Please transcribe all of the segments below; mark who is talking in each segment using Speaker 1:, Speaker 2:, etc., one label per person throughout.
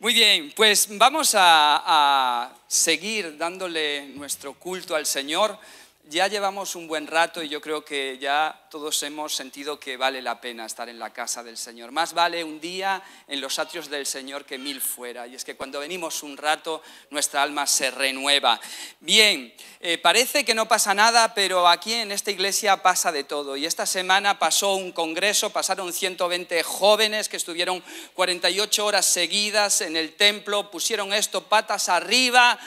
Speaker 1: Muy bien, pues vamos a, seguir dándole nuestro culto al Señor ya llevamos un buen rato y yo creo que ya todos hemos sentido que vale la pena estar en la casa del Señor. Más vale un día en los atrios del Señor que mil fuera. Y es que cuando venimos un rato, nuestra alma se renueva. Bien, eh, parece que no pasa nada, pero aquí en esta iglesia pasa de todo. Y esta semana pasó un congreso, pasaron 120 jóvenes que estuvieron 48 horas seguidas en el templo, pusieron esto patas arriba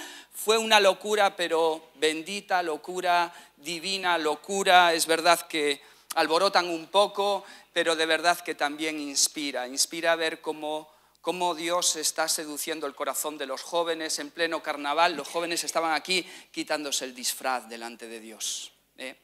Speaker 1: fue una locura, pero bendita locura, divina locura. Es verdad que alborotan un poco, pero de verdad que también inspira. Inspira a ver cómo, cómo Dios está seduciendo el corazón de los jóvenes en pleno carnaval. Los jóvenes estaban aquí quitándose el disfraz delante de Dios. ¿eh?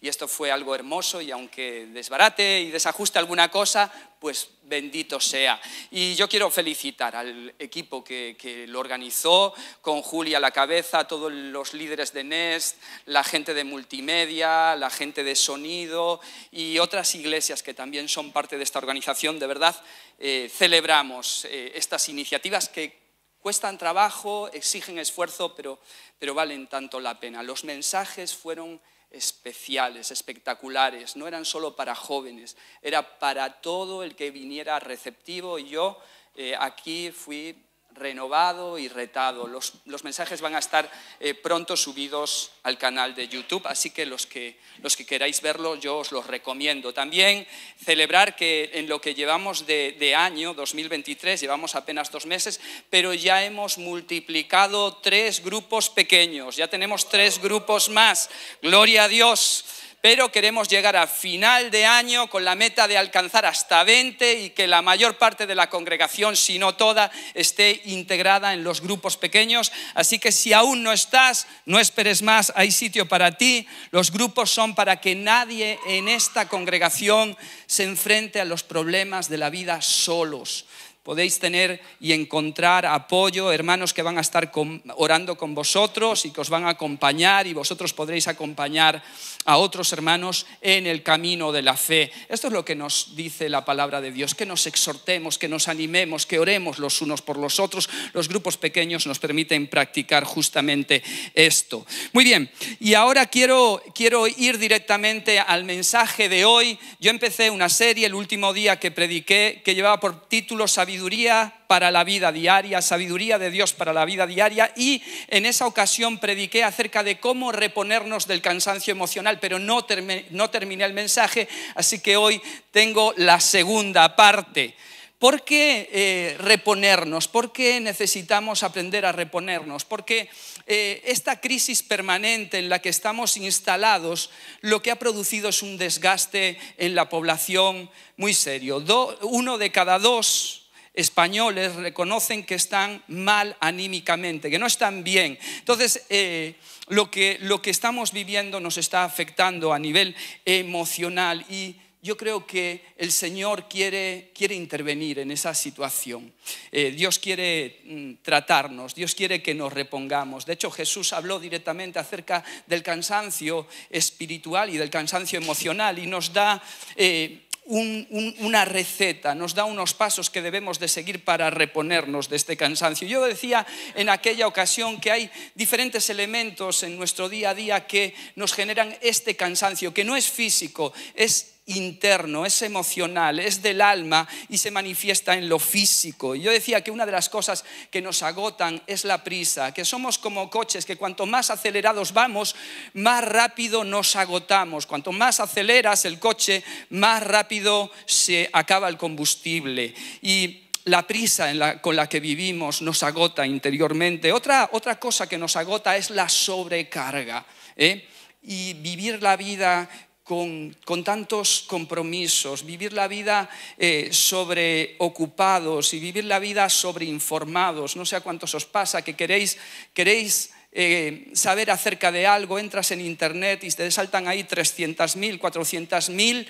Speaker 1: Y esto fue algo hermoso y aunque desbarate y desajuste alguna cosa, pues bendito sea. Y yo quiero felicitar al equipo que, lo organizó, con Julia a la cabeza, a todos los líderes de Nest, la gente de multimedia, la gente de sonido y otras iglesias que también son parte de esta organización. De verdad, eh, celebramos eh, estas iniciativas que cuestan trabajo, exigen esfuerzo, pero, pero valen tanto la pena. Los mensajes fueron especiales, espectaculares, no eran solo para jóvenes, era para todo el que viniera receptivo y yo eh, aquí fui renovado y retado. Los, mensajes van a estar eh, pronto subidos al canal de YouTube, así que los, que los que queráis verlo yo os los recomiendo. También celebrar que en lo que llevamos de, de año 2023, llevamos apenas dos meses, pero ya hemos multiplicado tres grupos pequeños, ya tenemos tres grupos más. Gloria a Dios pero queremos llegar a final de año con la meta de alcanzar hasta 20 y que la mayor parte de la congregación, si no toda, esté integrada en los grupos pequeños. Así que si aún no estás, no esperes más, hay sitio para ti. Los grupos son para que nadie en esta congregación se enfrente a los problemas de la vida solos podéis tener y encontrar apoyo, hermanos que van a estar orando con vosotros y que os van a acompañar y vosotros podréis acompañar a otros hermanos en el camino de la fe. Esto es lo que nos dice la palabra de Dios, que nos exhortemos, que nos animemos, que oremos los unos por los otros. Los grupos pequeños nos permiten practicar justamente esto. Muy bien, y ahora quiero, quiero ir directamente al mensaje de hoy. Yo empecé una serie el último día que prediqué que llevaba por título Sabiduría para la vida diaria, sabiduría de Dios para la vida diaria y en esa ocasión prediqué acerca de cómo reponernos del cansancio emocional, pero no, no terminé el mensaje, así que hoy tengo la segunda parte. ¿Por qué eh, reponernos? ¿Por qué necesitamos aprender a reponernos? Porque eh, esta crisis permanente en la que estamos instalados lo que ha producido es un desgaste en la población muy serio. uno de cada dos españoles reconocen que están mal anímicamente, que no están bien. Entonces, eh, lo, que, lo que estamos viviendo nos está afectando a nivel emocional y yo creo que el Señor quiere, quiere intervenir en esa situación. Eh, Dios quiere mm, tratarnos, Dios quiere que nos repongamos. De hecho, Jesús habló directamente acerca del cansancio espiritual y del cansancio emocional y nos da... Eh, una receta, nos da unos pasos que debemos de seguir para reponernos de este cansancio. Yo decía en aquella ocasión que hay diferentes elementos en nuestro día a día que nos generan este cansancio, que no es físico, es interno, es emocional, es del alma y se manifiesta en lo físico. yo decía que una de las cosas que nos agotan es la prisa, que somos como coches, que cuanto más acelerados vamos, más rápido nos agotamos. Cuanto más aceleras el coche, más rápido se acaba el combustible. Y la prisa con la que vivimos nos agota interiormente. Otra, otra cosa que nos agota es la sobrecarga. ¿eh? Y vivir la vida con, tantos compromisos, vivir la vida eh, sobre ocupados y vivir la vida sobre informados. No sé a cuántos os pasa que queréis, queréis eh, saber acerca de algo, entras en internet y te saltan ahí 300.000, 400.000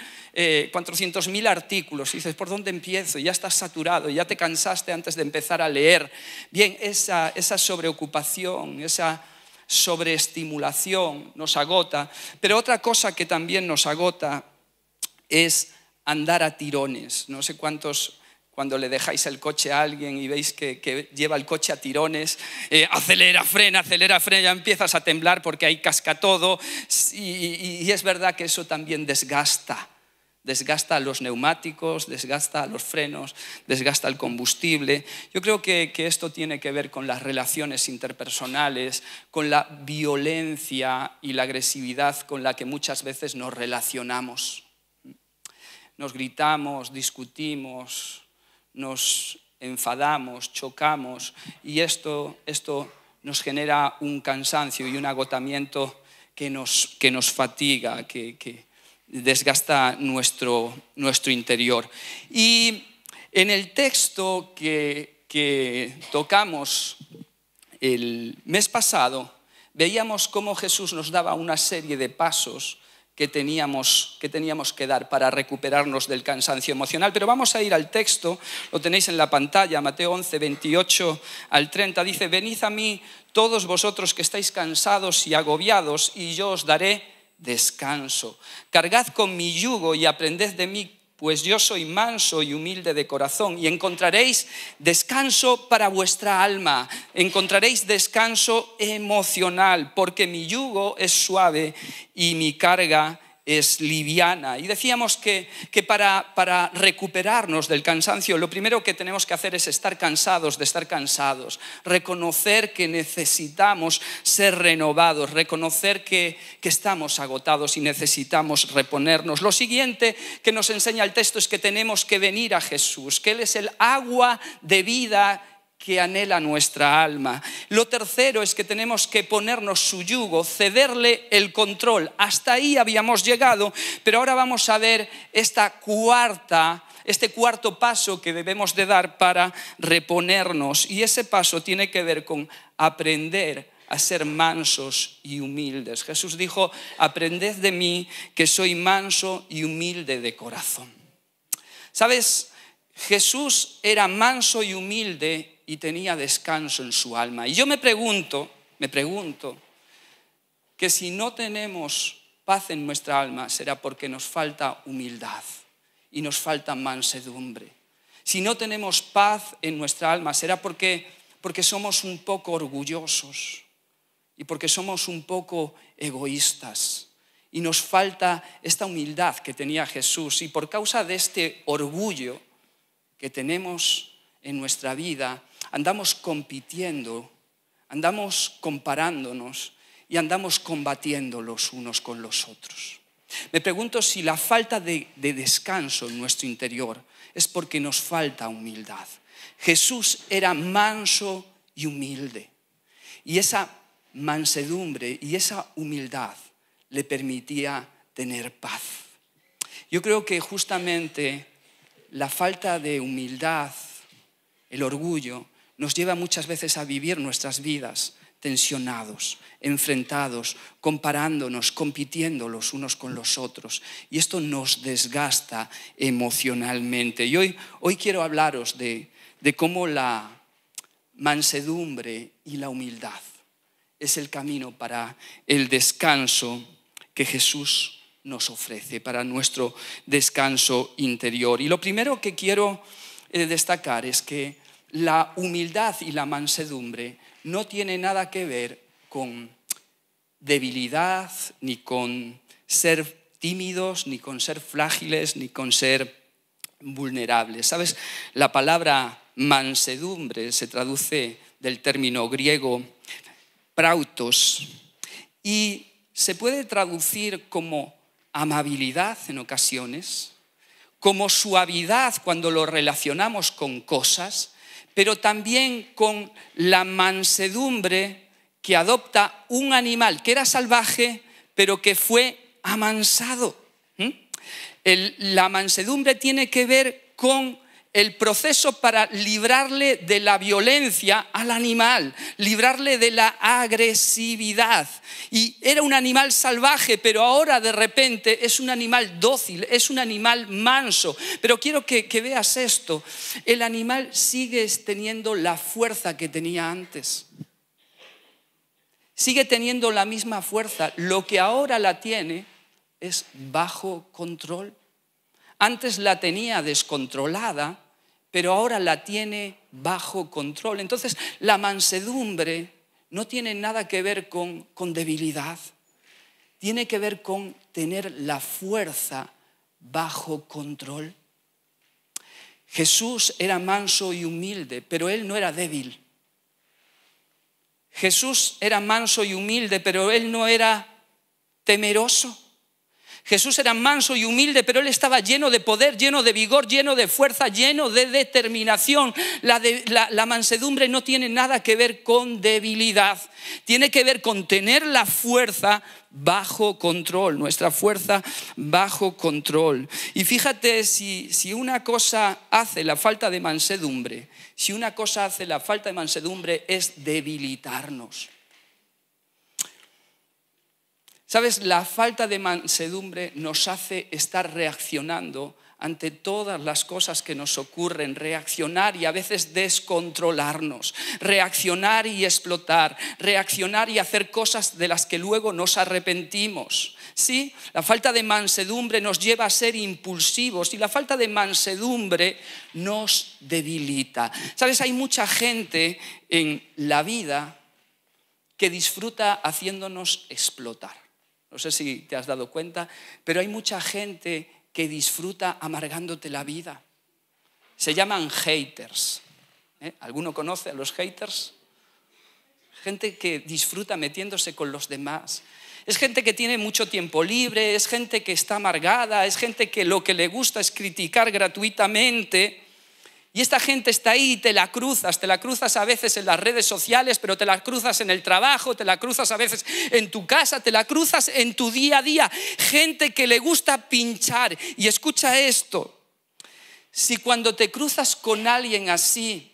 Speaker 1: eh, artículos. Y dices, ¿por dónde empiezo? ya estás saturado, ya te cansaste antes de empezar a leer. Bien, esa, esa sobreocupación, esa sobreestimulación nos agota, pero otra cosa que también nos agota es andar a tirones. No sé cuántos cuando le dejáis el coche a alguien y veis que, lleva el coche a tirones, eh, acelera, frena, acelera, frena, ya empiezas a temblar porque ahí casca todo. y es verdad que eso también desgasta desgasta los neumáticos, desgasta los frenos, desgasta el combustible. Yo creo que, esto tiene que ver con las relaciones interpersonales, con la violencia y la agresividad con la que muchas veces nos relacionamos. Nos gritamos, discutimos, nos enfadamos, chocamos y esto, esto nos genera un cansancio y un agotamiento que nos, que nos fatiga, que desgasta nuestro, nuestro interior. Y en el texto que, tocamos el mes pasado, veíamos cómo Jesús nos daba una serie de pasos que teníamos, que teníamos que dar para recuperarnos del cansancio emocional. Pero vamos a ir al texto, lo tenéis en la pantalla, Mateo 11, 28 al 30, dice, venid a mí todos vosotros que estáis cansados y agobiados, y yo os daré descanso. Cargad con mi yugo y aprended de mí, pues yo soy manso y humilde de corazón, y encontraréis descanso para vuestra alma, encontraréis descanso emocional, porque mi yugo es suave y mi carga es liviana. Y decíamos que, para, para, recuperarnos del cansancio, lo primero que tenemos que hacer es estar cansados de estar cansados, reconocer que necesitamos ser renovados, reconocer que, que estamos agotados y necesitamos reponernos. Lo siguiente que nos enseña el texto es que tenemos que venir a Jesús, que Él es el agua de vida que anhela nuestra alma. Lo tercero es que tenemos que ponernos su yugo, cederle el control. Hasta ahí habíamos llegado, pero ahora vamos a ver esta cuarta este cuarto paso que debemos de dar para reponernos y ese paso tiene que ver con aprender a ser mansos y humildes. Jesús dijo, aprended de mí que soy manso y humilde de corazón. ¿Sabes? Jesús era manso y humilde y tenía descanso en su alma. Y yo me pregunto, me pregunto, que si no tenemos paz en nuestra alma será porque nos falta humildad y nos falta mansedumbre. Si no tenemos paz en nuestra alma será porque, porque somos un poco orgullosos y porque somos un poco egoístas. Y nos falta esta humildad que tenía Jesús. Y por causa de este orgullo que tenemos en nuestra vida, andamos compitiendo, andamos comparándonos y andamos combatiendo los unos con los otros. Me pregunto si la falta de, descanso en nuestro interior es porque nos falta humildad. Jesús era manso y humilde. Y esa mansedumbre y esa humildad le permitía tener paz. Yo creo que justamente la falta de humildad, el orgullo, nos lleva muchas veces a vivir nuestras vidas tensionados, enfrentados, comparándonos, compitiendo los unos con los otros. Y esto nos desgasta emocionalmente. Y hoy, hoy quiero hablaros de cómo la mansedumbre y la humildad es el camino para el descanso que Jesús nos ofrece, para nuestro descanso interior. Y lo primero que quiero eh, destacar es que la humildad y la mansedumbre no tiene nada que ver con debilidad, ni con ser tímidos, ni con ser frágiles, ni con ser vulnerables. ¿Sabes? La palabra mansedumbre se traduce del término griego prautos y se puede traducir como amabilidad en ocasiones, como suavidad cuando lo relacionamos con cosas, pero también con la mansedumbre que adopta un animal que era salvaje, pero que fue amansado. la mansedumbre tiene que ver con el proceso para librarle de la violencia al animal, librarle de la agresividad. Y era un animal salvaje, pero ahora de repente es un animal dócil, es un animal manso. Pero quiero que, veas esto, el animal sigue teniendo la fuerza que tenía antes sigue teniendo la misma fuerza. Lo que ahora la tiene es bajo control. Antes la tenía descontrolada pero ahora la tiene bajo control. Entonces, la mansedumbre no tiene nada que ver con, con debilidad, tiene que ver con tener la fuerza bajo control. Jesús era manso y humilde, pero él no era débil. Jesús era manso y humilde, pero él no era temeroso. Jesús era manso y humilde, pero él estaba lleno de poder, lleno de vigor, lleno de fuerza, lleno de determinación. La, mansedumbre no tiene nada que ver con debilidad, tiene que ver con tener la fuerza bajo control, nuestra fuerza bajo control. Y fíjate si, si, una cosa hace la falta de mansedumbre, si una cosa hace la falta de mansedumbre es debilitarnos. Sabes, la falta de mansedumbre nos hace estar reaccionando ante todas las cosas que nos ocurren, reaccionar y a veces descontrolarnos, reaccionar y explotar, reaccionar y hacer cosas de las que luego nos arrepentimos. Sí, la falta de mansedumbre nos lleva a ser impulsivos y la falta de mansedumbre nos debilita. Sabes, hay mucha gente en la vida que disfruta haciéndonos explotar no sé si te has dado cuenta, pero hay mucha gente que disfruta amargándote la vida. Se llaman haters. ¿Eh? ¿Alguno conoce a los haters? Gente que disfruta metiéndose con los demás. Es gente que tiene mucho tiempo libre, es gente que está amargada, es gente que lo que le gusta es criticar gratuitamente. Y esta gente está ahí y te la cruzas, te la cruzas a veces en las redes sociales, pero te la cruzas en el trabajo, te la cruzas a veces en tu casa, te la cruzas en tu día a día. Gente que le gusta pinchar. Y escucha esto, si cuando te cruzas con alguien así,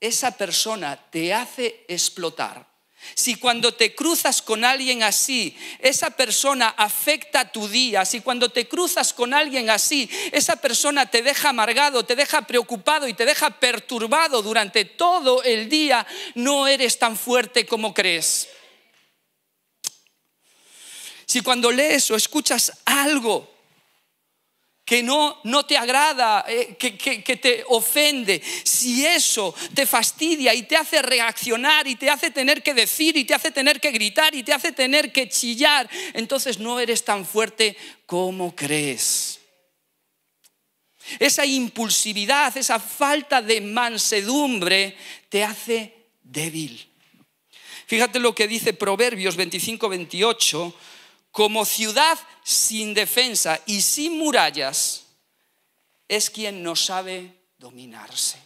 Speaker 1: esa persona te hace explotar, si cuando te cruzas con alguien así, esa persona afecta tu día, si cuando te cruzas con alguien así, esa persona te deja amargado, te deja preocupado y te deja perturbado durante todo el día, no eres tan fuerte como crees. Si cuando lees o escuchas algo que no, te agrada, eh, que, que te ofende, si eso te fastidia y te hace reaccionar y te hace tener que decir y te hace tener que gritar y te hace tener que chillar, entonces no eres tan fuerte como crees. Esa impulsividad, esa falta de mansedumbre te hace débil. Fíjate lo que dice Proverbios 25, 28 como ciudad sin defensa y sin murallas, es quien no sabe dominarse.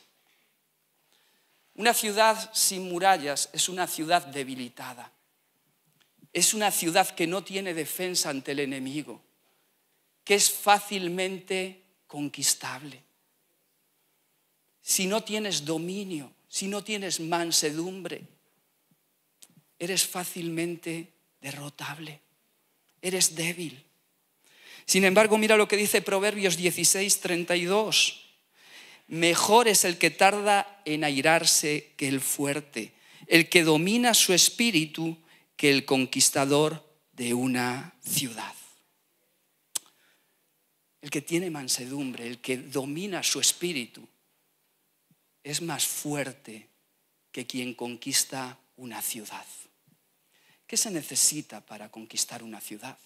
Speaker 1: Una ciudad sin murallas es una ciudad debilitada. Es una ciudad que no tiene defensa ante el enemigo, que es fácilmente conquistable. Si no tienes dominio, si no tienes mansedumbre, eres fácilmente derrotable eres débil. Sin embargo, mira lo que dice Proverbios 16, 32. Mejor es el que tarda en airarse que el fuerte, el que domina su espíritu que el conquistador de una ciudad. El que tiene mansedumbre, el que domina su espíritu, es más fuerte que quien conquista una ciudad. ¿Qué se necesita para conquistar una ciudad?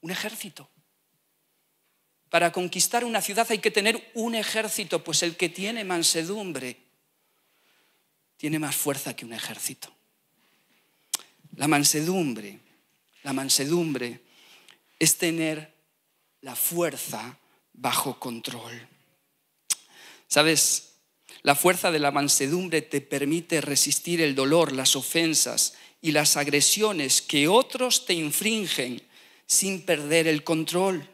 Speaker 1: Un ejército. Para conquistar una ciudad hay que tener un ejército, pues el que tiene mansedumbre tiene más fuerza que un ejército. La mansedumbre, la mansedumbre es tener la fuerza bajo control. ¿Sabes? La fuerza de la mansedumbre te permite resistir el dolor, las ofensas, y las agresiones que otros te infringen sin perder el control.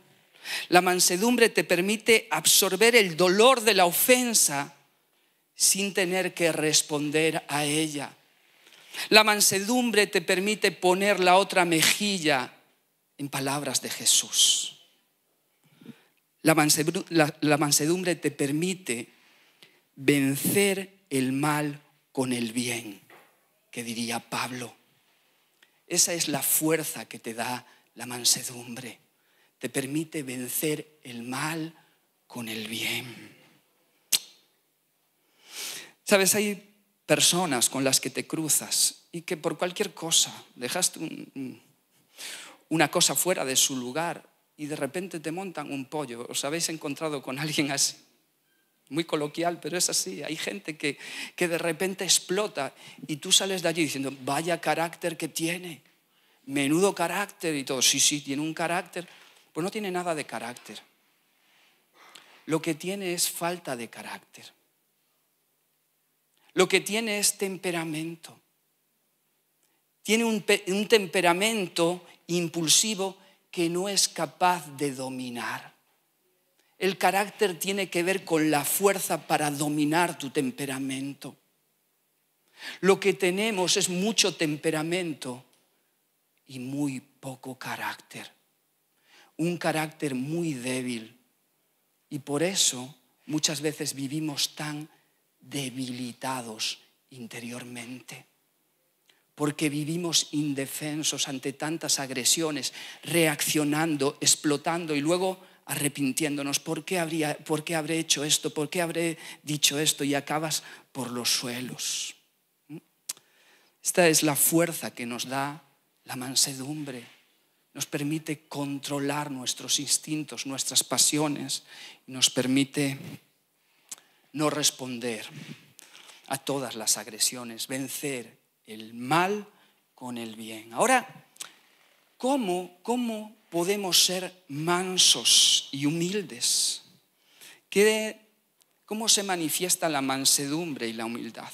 Speaker 1: La mansedumbre te permite absorber el dolor de la ofensa sin tener que responder a ella. La mansedumbre te permite poner la otra mejilla en palabras de Jesús. La, mansedumbre te permite vencer el mal con el bien que diría Pablo. Esa es la fuerza que te da la mansedumbre. Te permite vencer el mal con el bien. Sabes, hay personas con las que te cruzas y que por cualquier cosa dejaste una cosa fuera de su lugar y de repente te montan un pollo. ¿Os habéis encontrado con alguien así? muy coloquial, pero es así. Hay gente que, de repente explota y tú sales de allí diciendo, vaya carácter que tiene, menudo carácter y todo. Sí, sí, tiene un carácter. Pues no tiene nada de carácter. Lo que tiene es falta de carácter. Lo que tiene es temperamento. Tiene un temperamento impulsivo que no es capaz de dominar. El carácter tiene que ver con la fuerza para dominar tu temperamento. Lo que tenemos es mucho temperamento y muy poco carácter. Un carácter muy débil. Y por eso muchas veces vivimos tan debilitados interiormente. Porque vivimos indefensos ante tantas agresiones, reaccionando, explotando y luego arrepintiéndonos, ¿por qué, habría, habré hecho esto? ¿Por qué habré dicho esto? Y acabas por los suelos. ¿Mm? Esta es la fuerza que nos da la mansedumbre. Nos permite controlar nuestros instintos, nuestras pasiones, nos permite no responder a todas las agresiones, vencer el mal con el bien. Ahora ¿Cómo, podemos ser mansos y humildes? ¿Cómo se manifiesta la mansedumbre y la humildad?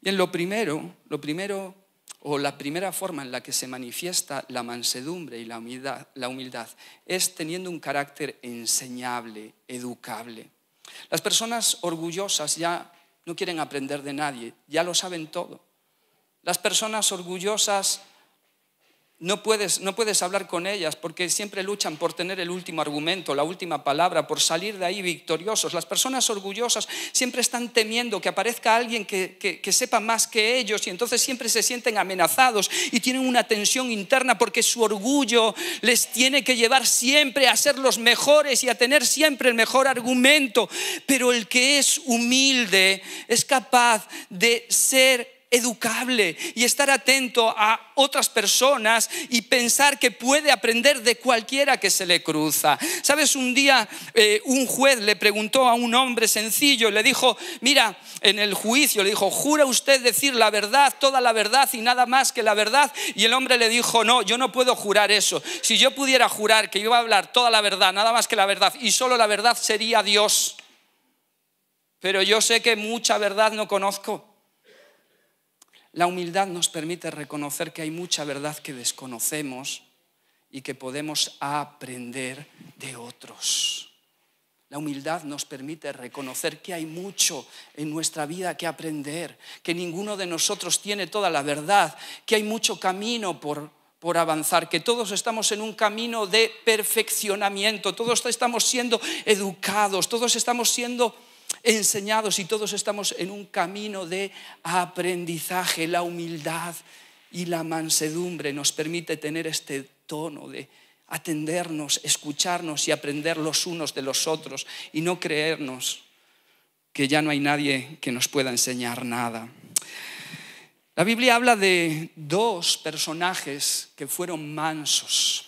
Speaker 1: Bien, lo primero, lo primero o la primera forma en la que se manifiesta la mansedumbre y la humildad es teniendo un carácter enseñable, educable. Las personas orgullosas ya no quieren aprender de nadie, ya lo saben todo. Las personas orgullosas no puedes, no puedes hablar con ellas porque siempre luchan por tener el último argumento, la última palabra, por salir de ahí victoriosos. Las personas orgullosas siempre están temiendo que aparezca alguien que, que, sepa más que ellos y entonces siempre se sienten amenazados y tienen una tensión interna porque su orgullo les tiene que llevar siempre a ser los mejores y a tener siempre el mejor argumento. Pero el que es humilde es capaz de ser educable y estar atento a otras personas y pensar que puede aprender de cualquiera que se le cruza. Sabes, un día eh, un juez le preguntó a un hombre sencillo, le dijo, mira, en el juicio le dijo, jura usted decir la verdad, toda la verdad y nada más que la verdad. Y el hombre le dijo, no, yo no puedo jurar eso. Si yo pudiera jurar que iba a hablar toda la verdad, nada más que la verdad, y solo la verdad sería Dios. Pero yo sé que mucha verdad no conozco. La humildad nos permite reconocer que hay mucha verdad que desconocemos y que podemos aprender de otros. La humildad nos permite reconocer que hay mucho en nuestra vida que aprender, que ninguno de nosotros tiene toda la verdad, que hay mucho camino por, avanzar, que todos estamos en un camino de perfeccionamiento, todos estamos siendo educados, todos estamos siendo enseñados y todos estamos en un camino de aprendizaje. La humildad y la mansedumbre nos permite tener este tono de atendernos, escucharnos y aprender los unos de los otros y no creernos que ya no hay nadie que nos pueda enseñar nada. La Biblia habla de dos personajes que fueron mansos.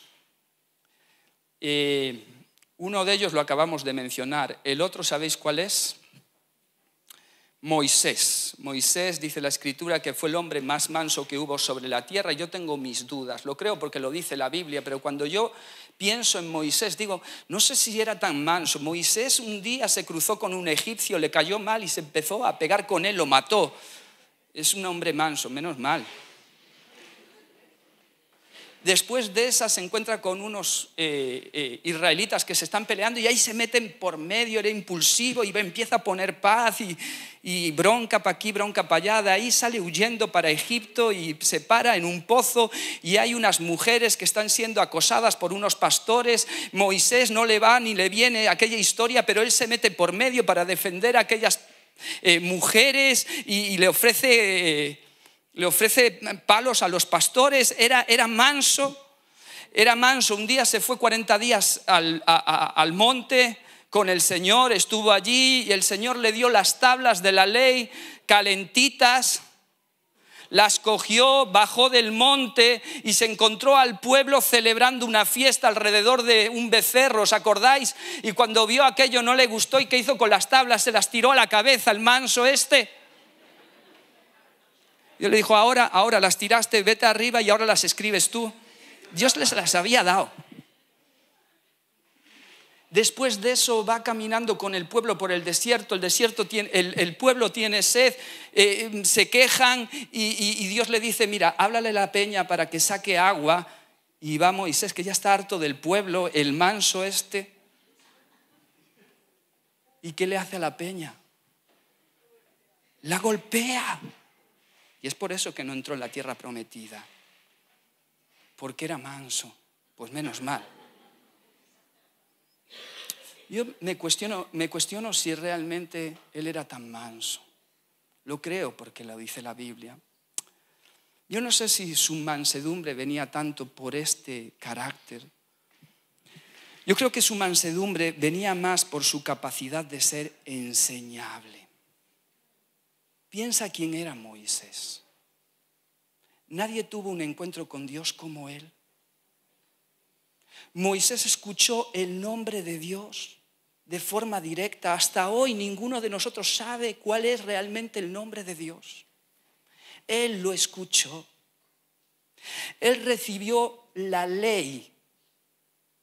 Speaker 1: Eh, uno de ellos lo acabamos de mencionar. El otro, ¿sabéis cuál es? Moisés. Moisés dice la escritura que fue el hombre más manso que hubo sobre la tierra. Yo tengo mis dudas, lo creo porque lo dice la Biblia, pero cuando yo pienso en Moisés digo, no sé si era tan manso. Moisés un día se cruzó con un egipcio, le cayó mal y se empezó a pegar con él, lo mató. Es un hombre manso, menos mal. Después de esa se encuentra con unos eh, eh, israelitas que se están peleando y ahí se meten por medio, era impulsivo y empieza a poner paz y, bronca para aquí, bronca para allá. ahí sale huyendo para Egipto y se para en un pozo y hay unas mujeres que están siendo acosadas por unos pastores. Moisés no le va ni le viene aquella historia, pero él se mete por medio para defender a aquellas eh, mujeres y, le ofrece le ofrece palos a los pastores, era, era manso, era manso. Un día se fue 40 días al, al monte con el Señor, estuvo allí y el Señor le dio las tablas de la ley calentitas las cogió, bajó del monte y se encontró al pueblo celebrando una fiesta alrededor de un becerro, ¿os acordáis? Y cuando vio aquello no le gustó y qué hizo con las tablas, se las tiró a la cabeza el manso este. Dios le dijo, ahora, ahora las tiraste, vete arriba y ahora las escribes tú. Dios les las había dado. Después de eso va caminando con el pueblo por el desierto, el, desierto tiene, el, pueblo tiene sed, eh, se quejan y, y Dios le dice, mira, háblale la peña para que saque agua y va Moisés, que ya está harto del pueblo, el manso este. ¿Y qué le hace a la peña? La golpea. Y es por eso que no entró en la tierra prometida. Porque era manso. Pues menos mal. Yo me cuestiono, me cuestiono si realmente él era tan manso. Lo creo porque lo dice la Biblia. Yo no sé si su mansedumbre venía tanto por este carácter. Yo creo que su mansedumbre venía más por su capacidad de ser enseñable. Piensa quién era Moisés. Nadie tuvo un encuentro con Dios como él. Moisés escuchó el nombre de Dios de forma directa. Hasta hoy ninguno de nosotros sabe cuál es realmente el nombre de Dios. Él lo escuchó. Él recibió la ley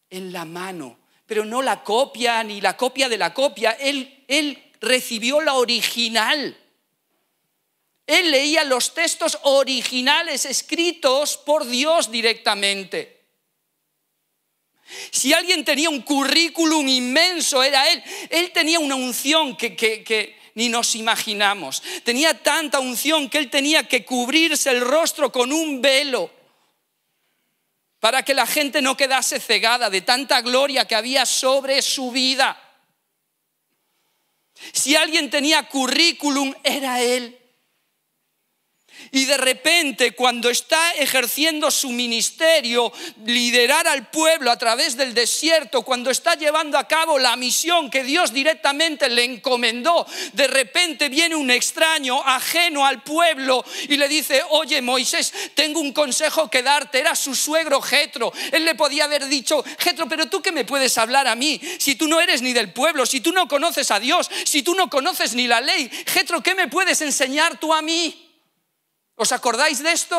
Speaker 1: en la mano, pero no la copia ni la copia de la copia. Él, él recibió la original. Él leía los textos originales escritos por Dios directamente. Si alguien tenía un currículum inmenso, era él. Él tenía una unción que, ni nos imaginamos. Tenía tanta unción que él tenía que cubrirse el rostro con un velo para que la gente no quedase cegada de tanta gloria que había sobre su vida. Si alguien tenía currículum, era él. Y de repente, cuando está ejerciendo su ministerio, liderar al pueblo a través del desierto, cuando está llevando a cabo la misión que Dios directamente le encomendó, de repente viene un extraño ajeno al pueblo y le dice, oye Moisés, tengo un consejo que darte. Era su suegro Jetro. Él le podía haber dicho, Jetro, pero tú que me puedes hablar a mí, si tú no eres ni del pueblo, si tú no conoces a Dios, si tú no conoces ni la ley, Jetro, ¿qué me puedes enseñar tú a mí? ¿Os acordáis de esto?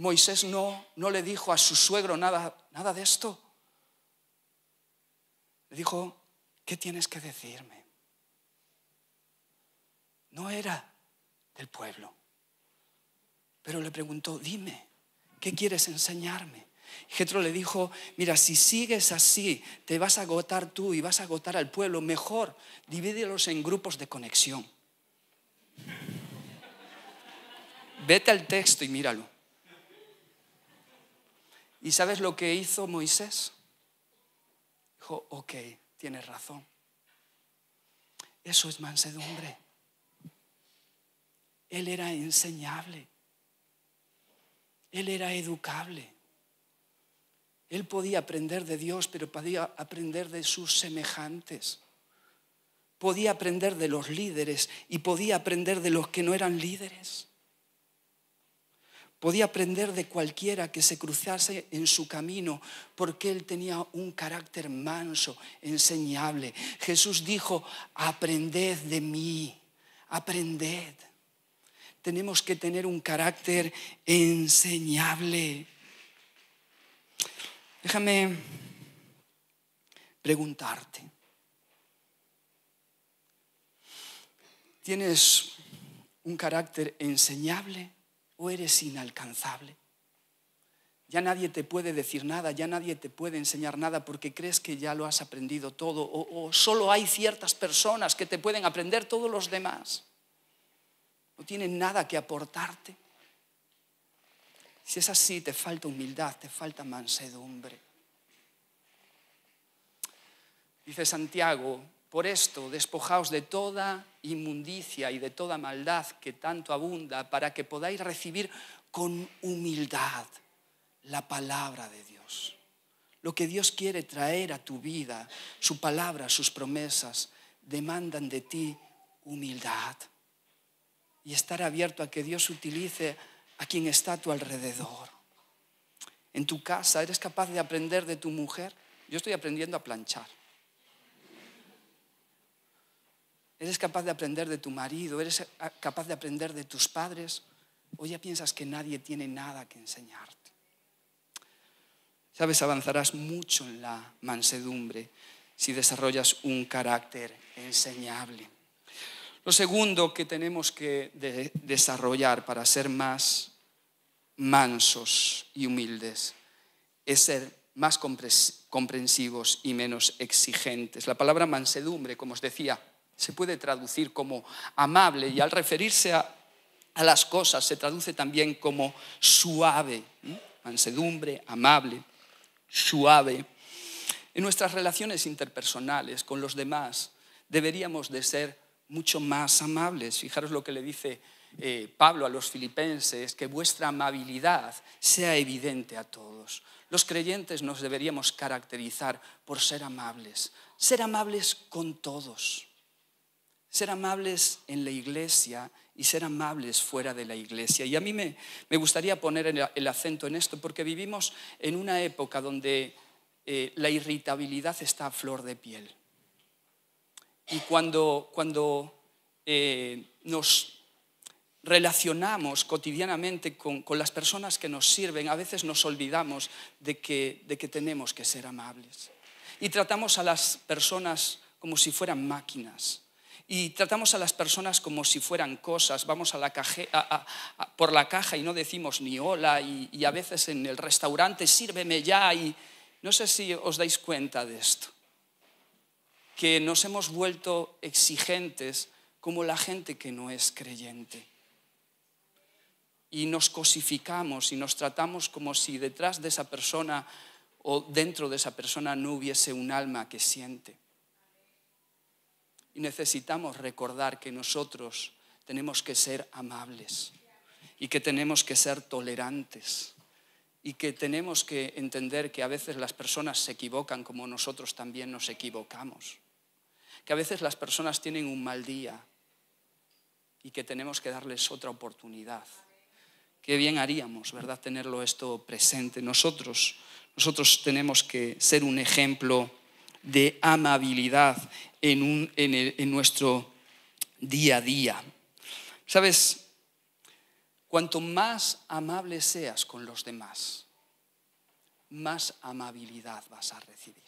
Speaker 1: Moisés no, no le dijo a su suegro nada, nada de esto. Le dijo, ¿qué tienes que decirme? No era del pueblo, pero le preguntó, dime, ¿qué quieres enseñarme? Jetro le dijo, mira, si sigues así, te vas a agotar tú y vas a agotar al pueblo, mejor divídelos en grupos de conexión. Vete al texto y míralo. ¿Y sabes lo que hizo Moisés? Dijo, ok, tienes razón. Eso es mansedumbre. Él era enseñable. Él era educable. Él podía aprender de Dios, pero podía aprender de sus semejantes podía aprender de los líderes y podía aprender de los que no eran líderes. Podía aprender de cualquiera que se cruzase en su camino, porque él tenía un carácter manso, enseñable. Jesús dijo, aprended de mí, aprended. Tenemos que tener un carácter enseñable. Déjame preguntarte. ¿Tienes un carácter enseñable o eres inalcanzable? Ya nadie te puede decir nada, ya nadie te puede enseñar nada porque crees que ya lo has aprendido todo o, solo hay ciertas personas que te pueden aprender todos los demás. No tienen nada que aportarte. Si es así, te falta humildad, te falta mansedumbre. Dice Santiago, por esto despojaos de toda inmundicia y de toda maldad que tanto abunda, para que podáis recibir con humildad la palabra de Dios. Lo que Dios quiere traer a tu vida, su palabra, sus promesas, demandan de ti humildad y estar abierto a que Dios utilice a quien está a tu alrededor. En tu casa, ¿eres capaz de aprender de tu mujer? Yo estoy aprendiendo a planchar. ¿Eres capaz de aprender de tu marido? ¿Eres ah, capaz de aprender de tus padres? ¿O ya piensas que nadie tiene nada que enseñarte? Sabes, avanzarás mucho en la mansedumbre si desarrollas un carácter enseñable. Lo segundo que tenemos que desarrollar para ser más mansos y humildes es ser más comprensivos y menos exigentes. La palabra mansedumbre, como os decía, se puede traducir como amable y al referirse a, las cosas se traduce también como suave, mansedumbre, amable, suave. En nuestras relaciones interpersonales con los demás deberíamos de ser mucho más amables. Fijaros lo que le dice eh, Pablo a los filipenses, que vuestra amabilidad sea evidente a todos. Los creyentes nos deberíamos caracterizar por ser amables, ser amables con todos ser amables en la iglesia y ser amables fuera de la iglesia. Y a mí me, gustaría poner el, acento en esto, porque vivimos en una época donde eh, la irritabilidad está a flor de piel. Y cuando, eh, nos relacionamos cotidianamente con, las personas que nos sirven, a veces nos olvidamos de que tenemos que ser amables. Y tratamos a las personas como si fueran máquinas y tratamos a las personas como si fueran cosas, vamos a la por la caja y no decimos ni hola y a veces en el restaurante sírveme ya y no sé si os dais cuenta de esto, que nos hemos vuelto exigentes como la gente que no es creyente y nos cosificamos y nos tratamos como si detrás de esa persona o dentro de esa persona no hubiese un alma que siente. Y necesitamos recordar que nosotros tenemos que ser amables y que tenemos que ser tolerantes y que tenemos que entender que a veces las personas se equivocan como nosotros también nos equivocamos, que a veces las personas tienen un mal día y que tenemos que darles otra oportunidad. Qué bien haríamos, ¿verdad?, tenerlo esto presente. Nosotros, nosotros tenemos que ser un ejemplo de amabilidad en, nuestro día a día. Sabes, cuanto más amable seas con los demás, más amabilidad vas a recibir.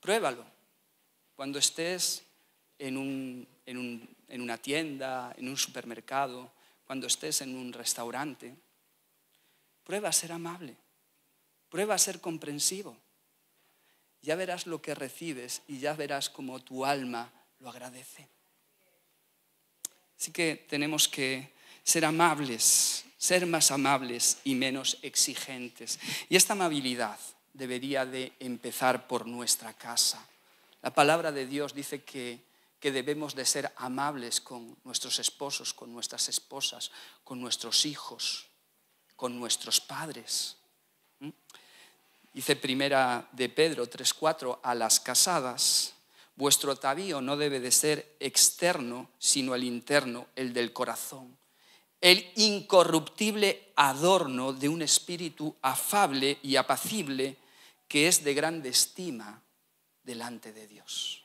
Speaker 1: Pruébalo. Cuando estés en, en, una tienda, en un supermercado, cuando estés en un restaurante, prueba a ser amable, prueba a ser comprensivo, ya verás lo que recibes y ya verás cómo tu alma lo agradece. Así que tenemos que ser amables, ser más amables y menos exigentes. Y esta amabilidad debería de empezar por nuestra casa. La palabra de Dios dice que, que debemos de ser amables con nuestros esposos, con nuestras esposas, con nuestros hijos, con nuestros padres. Dice primera de Pedro 3.4, a las casadas, vuestro atavío no debe de ser externo, sino el interno, el del corazón, el incorruptible adorno de un espíritu afable y apacible que es de grande estima delante de Dios.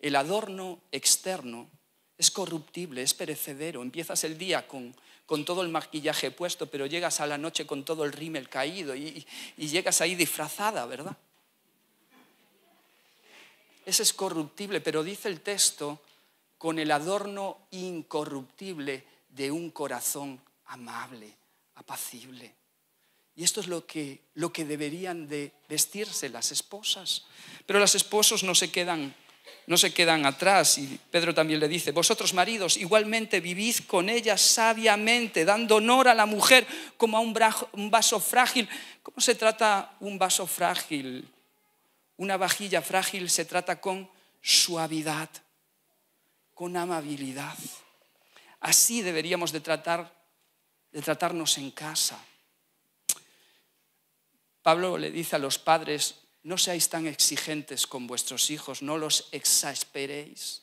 Speaker 1: El adorno externo es corruptible, es perecedero. Empiezas el día con con todo el maquillaje puesto, pero llegas a la noche con todo el rímel caído y, llegas ahí disfrazada, ¿verdad? Ese es corruptible, pero dice el texto, con el adorno incorruptible de un corazón amable, apacible. Y esto es lo que, lo que deberían de vestirse las esposas. Pero las esposas no se quedan no se quedan atrás. Y Pedro también le dice, vosotros maridos, igualmente vivís con ella sabiamente, dando honor a la mujer como a un, vaso frágil. ¿Cómo se trata un vaso frágil? Una vajilla frágil se trata con suavidad, con amabilidad. Así deberíamos de, tratar, de tratarnos en casa. Pablo le dice a los padres, no seáis tan exigentes con vuestros hijos, no los exasperéis.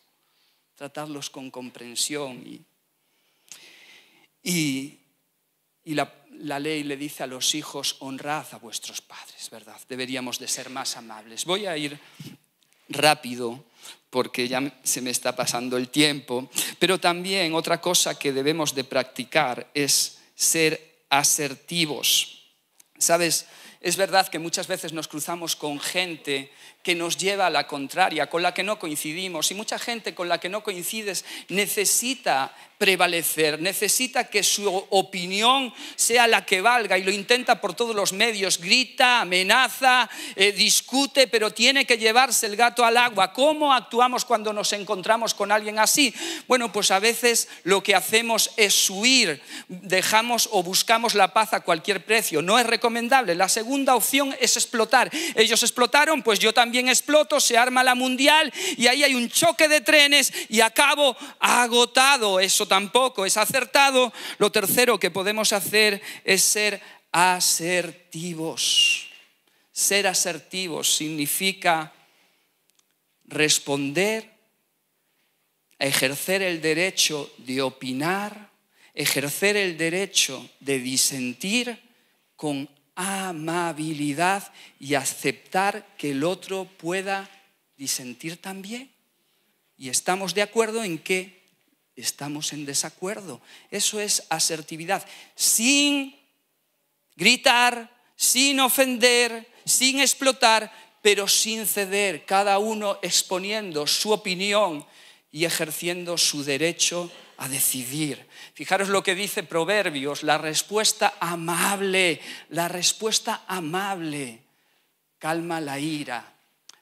Speaker 1: Tratadlos con comprensión. Y, la, ley le dice a los hijos, honrad a vuestros padres, ¿verdad? Deberíamos de ser más amables. Voy a ir rápido porque ya se me está pasando el tiempo, pero también otra cosa que debemos de practicar es ser asertivos. ¿Sabes? Es verdad que muchas veces nos cruzamos con gente que nos lleva a la contraria, con la que no coincidimos. Y mucha gente con la que no coincides necesita prevalecer, necesita que su opinión sea la que valga y lo intenta por todos los medios, grita, amenaza, eh, discute, pero tiene que llevarse el gato al agua. ¿Cómo actuamos cuando nos encontramos con alguien así? Bueno, pues a veces lo que hacemos es huir, dejamos o buscamos la paz a cualquier precio, no es recomendable. La segunda opción es explotar. Ellos explotaron, pues yo también bien exploto, se arma la mundial y ahí hay un choque de trenes y acabo agotado. Eso tampoco es acertado. Lo tercero que podemos hacer es ser asertivos. Ser asertivos significa responder, ejercer el derecho de opinar, ejercer el derecho de disentir con amabilidad y aceptar que el otro pueda disentir también. Y estamos de acuerdo en que estamos en desacuerdo. Eso es asertividad. Sin gritar, sin ofender, sin explotar, pero sin ceder, cada uno exponiendo su opinión y ejerciendo su derecho a decidir. Fijaros lo que dice Proverbios, la respuesta amable, la respuesta amable calma la ira,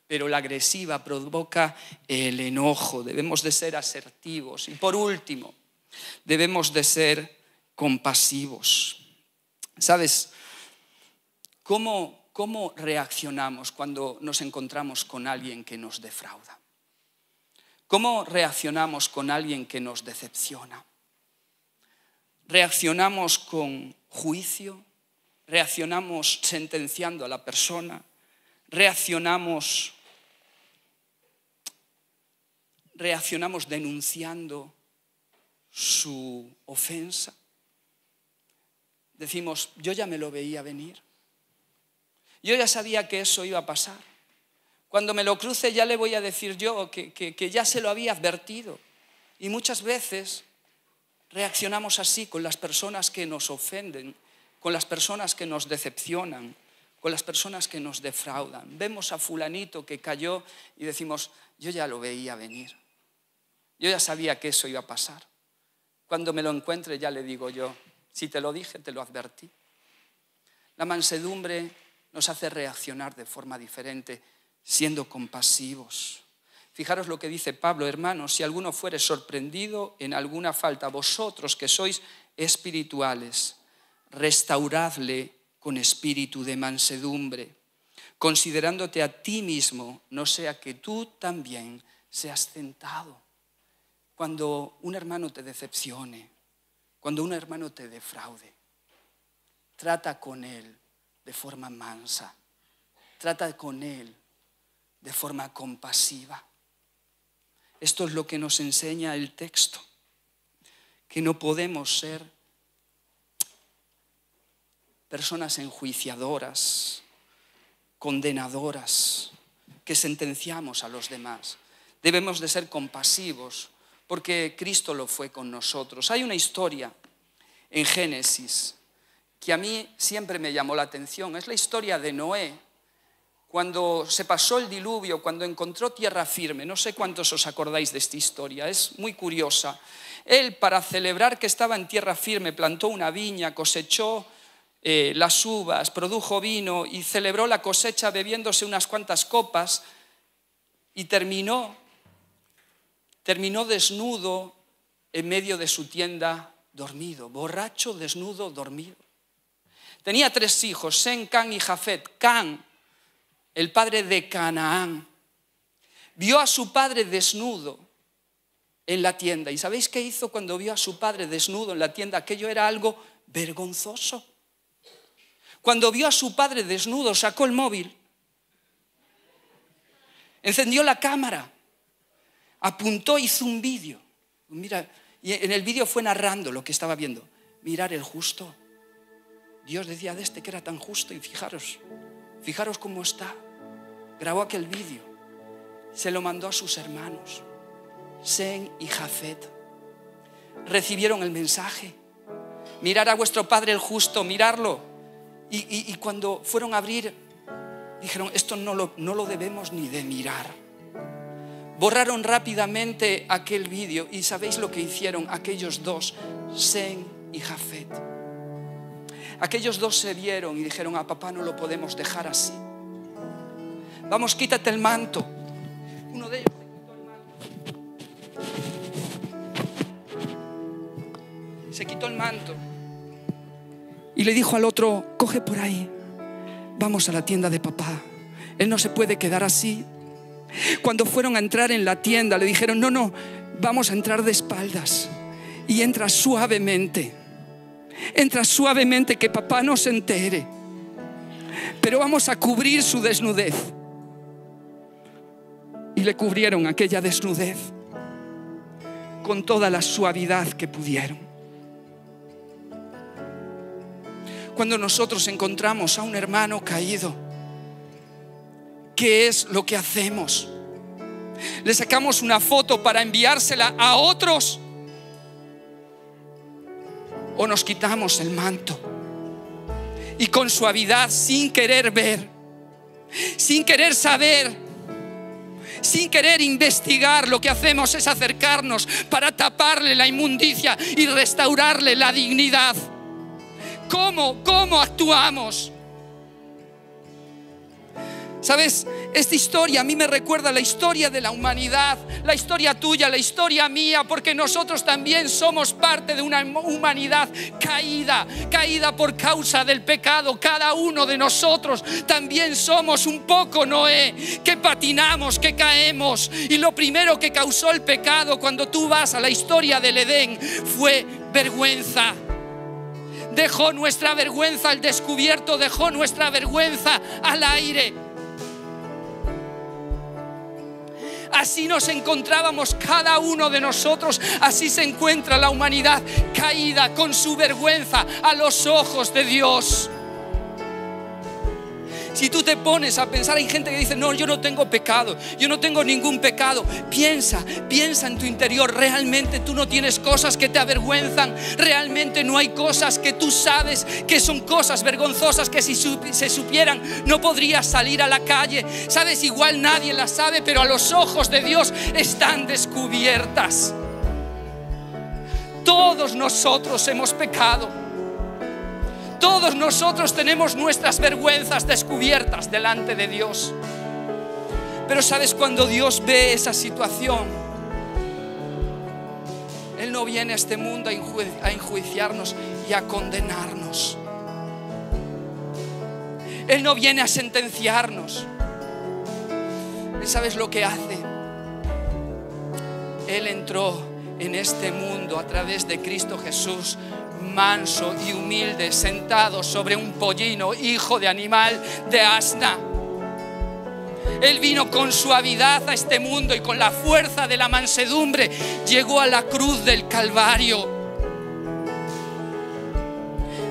Speaker 1: pero la agresiva provoca el enojo. Debemos de ser asertivos. Y por último, debemos de ser compasivos. ¿Sabes? ¿Cómo, cómo reaccionamos cuando nos encontramos con alguien que nos defrauda? ¿Cómo reaccionamos con alguien que nos decepciona? ¿Reaccionamos con juicio? ¿Reaccionamos sentenciando a la persona? ¿Reaccionamos reaccionamos denunciando su ofensa? Decimos, yo ya me lo veía venir. Yo ya sabía que eso iba a pasar. Cuando me lo cruce ya le voy a decir yo que, ya se lo había advertido. Y muchas veces reaccionamos así con las personas que nos ofenden, con las personas que nos decepcionan, con las personas que nos defraudan. Vemos a fulanito que cayó y decimos, yo ya lo veía venir. Yo ya sabía que eso iba a pasar. Cuando me lo encuentre ya le digo yo, si te lo dije, te lo advertí. La mansedumbre nos hace reaccionar de forma diferente siendo compasivos. Fijaros lo que dice Pablo, hermanos, si alguno fuere sorprendido en alguna falta, vosotros que sois espirituales, restauradle con espíritu de mansedumbre, considerándote a ti mismo, no sea que tú también seas tentado. Cuando un hermano te decepcione, cuando un hermano te defraude, trata con él de forma mansa, trata con él de forma compasiva. Esto es lo que nos enseña el texto, que no podemos ser personas enjuiciadoras, condenadoras, que sentenciamos a los demás. Debemos de ser compasivos, porque Cristo lo fue con nosotros. Hay una historia en Génesis que a mí siempre me llamó la atención. Es la historia de Noé cuando se pasó el diluvio, cuando encontró tierra firme. No sé cuántos os acordáis de esta historia, es muy curiosa. Él, para celebrar que estaba en tierra firme, plantó una viña, cosechó eh, las uvas, produjo vino y celebró la cosecha bebiéndose unas cuantas copas y terminó, terminó desnudo en medio de su tienda, dormido, borracho, desnudo, dormido. Tenía tres hijos, Sen, Can y Jafet. Can el padre de Canaán, vio a su padre desnudo en la tienda. ¿Y sabéis qué hizo cuando vio a su padre desnudo en la tienda? Aquello era algo vergonzoso. Cuando vio a su padre desnudo, sacó el móvil, encendió la cámara, apuntó, hizo un vídeo. Mira, y en el vídeo fue narrando lo que estaba viendo. Mirar el justo. Dios decía de este que era tan justo y fijaros, Fijaros cómo está. Grabó aquel vídeo. Se lo mandó a sus hermanos, Sen y Jafet. Recibieron el mensaje. Mirar a vuestro Padre el justo, mirarlo. Y, cuando fueron a abrir, dijeron, esto no lo, no lo debemos ni de mirar. Borraron rápidamente aquel vídeo y sabéis lo que hicieron aquellos dos, Sen y Jafet Aquellos dos se vieron y dijeron, a papá no lo podemos dejar así. Vamos, quítate el manto. Uno de ellos se quitó el manto. Y le dijo al otro, coge por ahí, vamos a la tienda de papá. Él no se puede quedar así. Cuando fueron a entrar en la tienda, le dijeron, no, no, vamos a entrar de espaldas. Y entra suavemente. Entra suavemente que papá no se entere. Pero vamos a cubrir su desnudez. Y le cubrieron aquella desnudez con toda la suavidad que pudieron. Cuando nosotros encontramos a un hermano caído, ¿qué es lo que hacemos? ¿Le sacamos una foto para enviársela a otros? o nos quitamos el manto. Y con suavidad, sin querer ver, sin querer saber, sin querer investigar, lo que hacemos es acercarnos para taparle la inmundicia y restaurarle la dignidad. ¿Cómo, cómo actuamos? Sabes, esta historia a mí me recuerda la historia de la humanidad, la historia tuya, la historia mía, porque nosotros también somos parte de una humanidad caída, caída por causa del pecado. Cada uno de nosotros también somos un poco Noé, que patinamos, que caemos. Y lo primero que causó el pecado cuando tú vas a la historia del Edén fue vergüenza dejó nuestra vergüenza al descubierto, dejó nuestra vergüenza al aire. Así nos encontrábamos cada uno de nosotros. Así se encuentra la humanidad caída con su vergüenza a los ojos de Dios. Si tú te pones a pensar, hay gente que dice, no, yo no tengo pecado, yo no tengo ningún pecado. Piensa, piensa en tu interior, realmente tú no tienes cosas que te avergüenzan, realmente no hay cosas que tú sabes que son cosas vergonzosas que si se supieran no podrías salir a la calle. Sabes, igual nadie las sabe, pero a los ojos de Dios están descubiertas. Todos nosotros hemos pecado todos nosotros tenemos nuestras vergüenzas descubiertas delante de Dios. Pero sabes, cuando Dios ve esa situación, Él no viene a este mundo a, enjuiciarnos y a condenarnos. Él no viene a sentenciarnos. Él sabes lo que hace. Él entró en este mundo a través de Cristo Jesús manso y humilde, sentado sobre un pollino, hijo de animal de asna. Él vino con suavidad a este mundo y con la fuerza de la mansedumbre llegó a la cruz del Calvario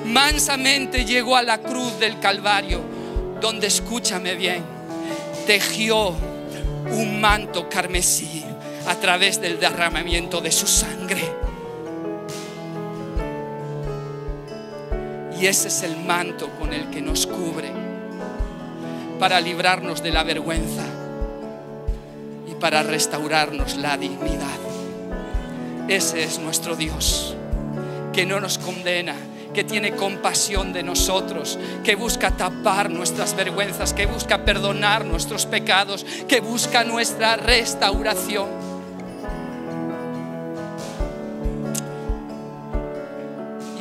Speaker 1: mansamente llegó a la cruz del Calvario, donde, escúchame bien, tejió un manto carmesí a través del derramamiento de su sangre. Y ese es el manto con el que nos cubre para librarnos de la vergüenza y para restaurarnos la dignidad. Ese es nuestro Dios, que no nos condena, que tiene compasión de nosotros, que busca tapar nuestras vergüenzas, que busca perdonar nuestros pecados, que busca nuestra restauración.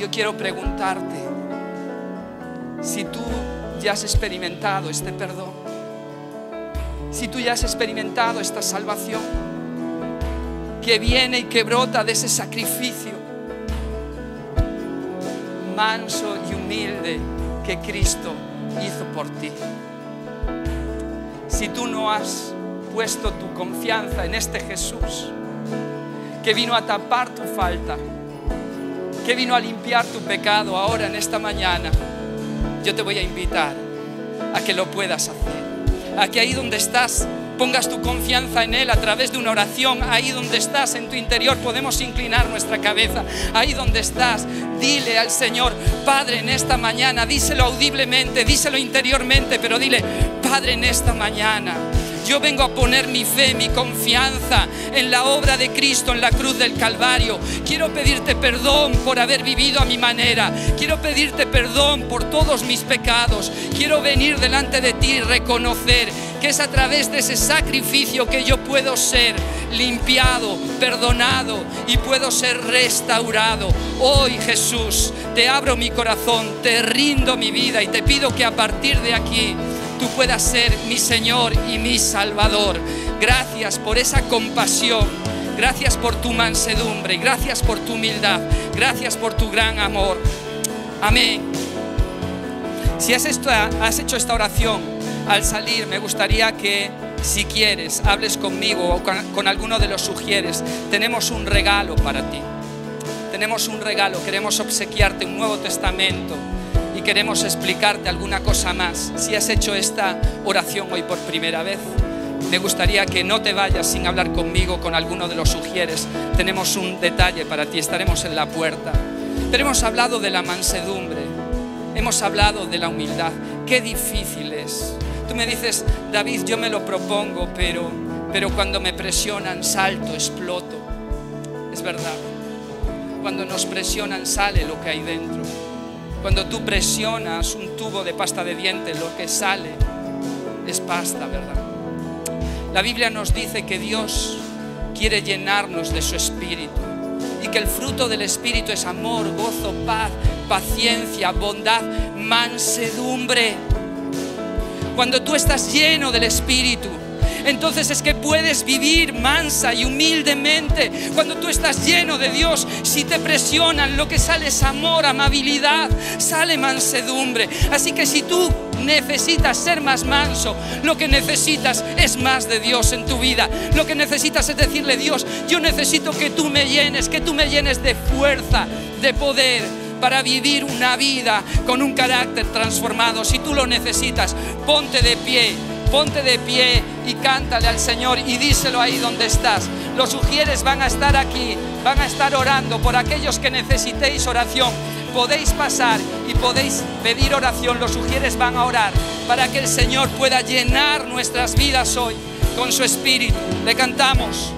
Speaker 1: Yo quiero preguntarte, si tú ya has experimentado este perdón, si tú ya has experimentado esta salvación que viene y que brota de ese sacrificio manso y humilde que Cristo hizo por ti. Si tú no has puesto tu confianza en este Jesús que vino a tapar tu falta, que vino a limpiar tu pecado ahora en esta mañana, yo te voy a invitar a que lo puedas hacer. A que ahí donde estás pongas tu confianza en Él a través de una oración. Ahí donde estás en tu interior podemos inclinar nuestra cabeza. Ahí donde estás, dile al Señor, Padre, en esta mañana, díselo audiblemente, díselo interiormente, pero dile, Padre, en esta mañana yo vengo a poner mi fe, mi confianza en la obra de Cristo, en la cruz del Calvario. Quiero pedirte perdón por haber vivido a mi manera. Quiero pedirte perdón por todos mis pecados. Quiero venir delante de ti y reconocer que es a través de ese sacrificio que yo puedo ser limpiado, perdonado y puedo ser restaurado. Hoy Jesús, te abro mi corazón, te rindo mi vida y te pido que a partir de aquí tú puedas ser mi Señor y mi Salvador. Gracias por esa compasión. Gracias por tu mansedumbre. Gracias por tu humildad. Gracias por tu gran amor. Amén. Si has, hecho esta oración al salir, me gustaría que si quieres, hables conmigo o con alguno de los sugieres. Tenemos un regalo para ti. Tenemos un regalo. Queremos obsequiarte un Nuevo Testamento queremos explicarte alguna cosa más. Si has hecho esta oración hoy por primera vez, me gustaría que no te vayas sin hablar conmigo, con alguno de los sugieres. Tenemos un detalle para ti, estaremos en la puerta. Pero hemos hablado de la mansedumbre, hemos hablado de la humildad. Qué difícil es. Tú me dices, David, yo me lo propongo, pero, pero cuando me presionan salto, exploto. Es verdad. Cuando nos presionan sale lo que hay dentro. Cuando tú presionas un tubo de pasta de dientes, lo que sale es pasta, ¿verdad? La Biblia nos dice que Dios quiere llenarnos de su espíritu y que el fruto del espíritu es amor, gozo, paz, paciencia, bondad, mansedumbre. Cuando tú estás lleno del espíritu, entonces es que puedes vivir mansa y humildemente. Cuando tú estás lleno de Dios, si te presionan, lo que sale es amor, amabilidad, sale mansedumbre. Así que si tú necesitas ser más manso, lo que necesitas es más de Dios en tu vida. Lo que necesitas es decirle, Dios, yo necesito que tú me llenes, que tú me llenes de fuerza, de poder, para vivir una vida con un carácter transformado. Si tú lo necesitas, ponte de pie ponte de pie y cántale al Señor y díselo ahí donde estás. Los sugieres van a estar aquí, van a estar orando por aquellos que necesitéis oración. Podéis pasar y podéis pedir oración. Los sugieres van a orar para que el Señor pueda llenar nuestras vidas hoy con su espíritu. Le cantamos.